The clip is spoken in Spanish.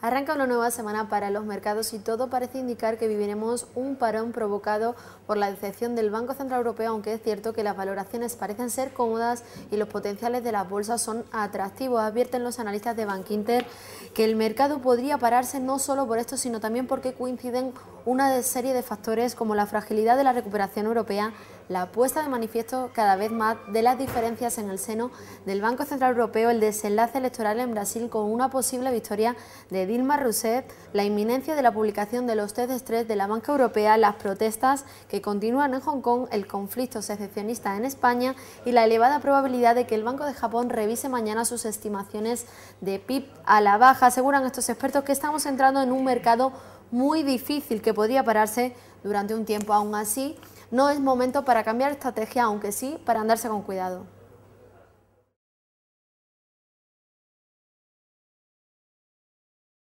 Arranca una nueva semana para los mercados y todo parece indicar que viviremos un parón provocado por la decepción del Banco Central Europeo, aunque es cierto que las valoraciones parecen ser cómodas y los potenciales de las bolsas son atractivos. Advierten los analistas de Bank Inter que el mercado podría pararse no solo por esto, sino también porque coinciden una serie de factores como la fragilidad de la recuperación europea, la puesta de manifiesto cada vez más de las diferencias en el seno del Banco Central Europeo, el desenlace electoral en Brasil con una posible victoria de Dilma Rousseff, la inminencia de la publicación de los test estrés de la banca europea, las protestas que continúan en Hong Kong, el conflicto secesionista en España y la elevada probabilidad de que el Banco de Japón revise mañana sus estimaciones de PIB a la baja. Aseguran estos expertos que estamos entrando en un mercado muy difícil que podría pararse durante un tiempo. Aún así, no es momento para cambiar estrategia, aunque sí para andarse con cuidado.